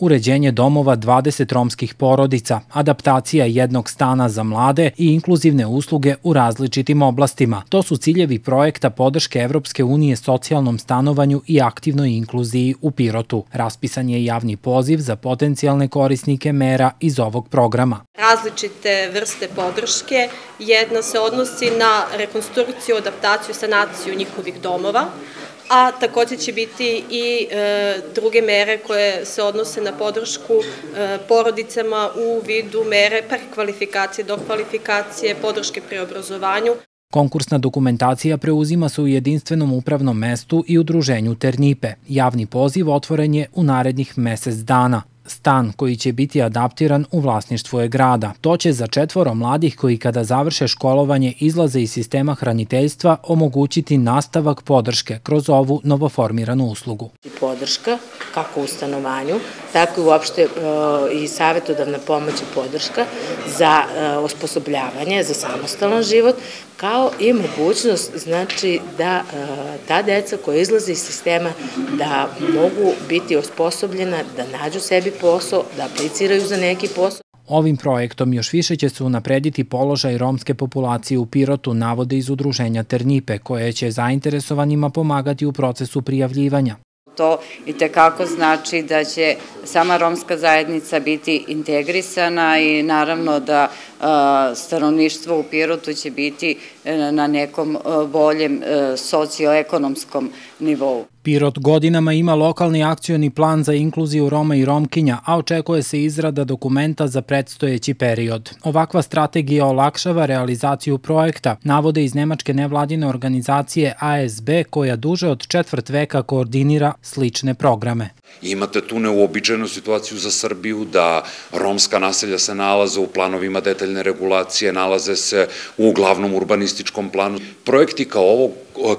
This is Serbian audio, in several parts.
uređenje domova 20 romskih porodica, adaptacija jednog stana za mlade i inkluzivne usluge u različitim oblastima. To su ciljevi projekta podrške Evropske unije socijalnom stanovanju i aktivnoj inkluziji u Pirotu. Raspisan je javni poziv za potencijalne korisnike mera iz ovog programa. Različite vrste podrške, jedna se odnosi na rekonstrukciju, adaptaciju, i sanaciju njihovih domova, a takođe će biti i e, druge mere koje se odnose na podršku e, porodicama u vidu mere prekvalifikacije, dokvalifikacije, podrške pri obrazovanju. Konkursna dokumentacija preuzima se u jedinstvenom upravnom mestu i udruženju Ternipe. Javni poziv otvoren je u narednih mesec dana stan koji će biti adaptiran u vlasništvu je grada. To će za četvoro mladih koji kada završe školovanje izlaze iz sistema hraniteljstva omogućiti nastavak podrške kroz ovu novoformiranu uslugu. Podrška kako u stanovanju, tako i uopšte e, i savjetodavna pomoć i podrška za e, osposobljavanje, za samostalan život, kao i mogućnost znači da e, ta deca koja izlaze iz sistema da mogu biti osposobljena da nađu sebi posao, da apliciraju za neki posao. Ovim projektom još više će se unaprediti položaj romske populacije u Pirotu, navode iz udruženja Ternjipe, koje će zainteresovanima pomagati u procesu prijavljivanja to i tekako znači da će sama romska zajednica biti integrisana i naravno da stanovništvo u Pirotu će biti e, na nekom boljem e, socioekonomskom nivou. Pirot godinama ima lokalni akcioni plan za inkluziju Roma i Romkinja, a očekuje se izrada dokumenta za predstojeći period. Ovakva strategija olakšava realizaciju projekta, navode iz nemačke nevladine organizacije ASB koja duže od četvrt veka koordinira slične programe. Imate tu neuobičajnu situaciju za Srbiju da romska naselja se nalaze u planovima detaljne regulacije, nalaze se u glavnom urbanističkom planu. Projekti kao ovog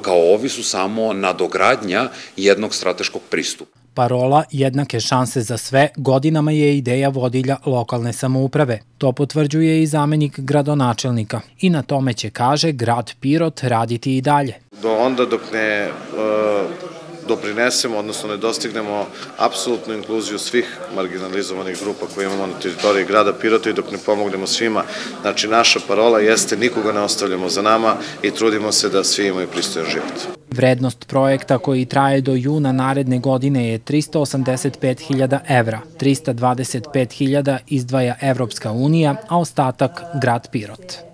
kao ovi su samo nadogradnja jednog strateškog pristupa. Parola jednake šanse za sve godinama je ideja vodilja lokalne samouprave. To potvrđuje i zamenik gradonačelnika. I na tome će, kaže, grad Pirot raditi i dalje. Do onda dok ne e, doprinesemo, odnosno ne dostignemo apsolutnu inkluziju svih marginalizovanih grupa koje imamo na teritoriji grada Pirota i dok ne pomognemo svima. Znači, naša parola jeste nikoga ne ostavljamo za nama i trudimo se da svi imaju pristojan život. Vrednost projekta koji traje do juna naredne godine je 385.000 evra, 325.000 izdvaja Evropska unija, a ostatak grad Pirot.